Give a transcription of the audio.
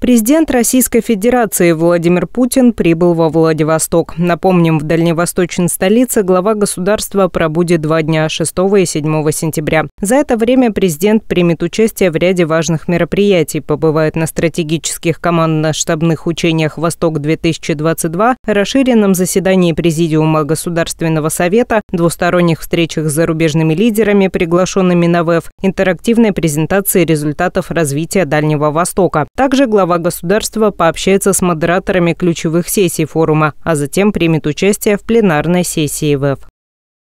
Президент Российской Федерации Владимир Путин прибыл во Владивосток. Напомним, в дальневосточной столице глава государства пробудет два дня 6 и 7 сентября. За это время президент примет участие в ряде важных мероприятий, побывает на стратегических командно-штабных учениях «Восток-2022», расширенном заседании Президиума Государственного совета, двусторонних встречах с зарубежными лидерами, приглашенными на ВЭФ, интерактивной презентации результатов развития Дальнего Востока. Также глава глава государства пообщается с модераторами ключевых сессий форума, а затем примет участие в пленарной сессии ВЭФ.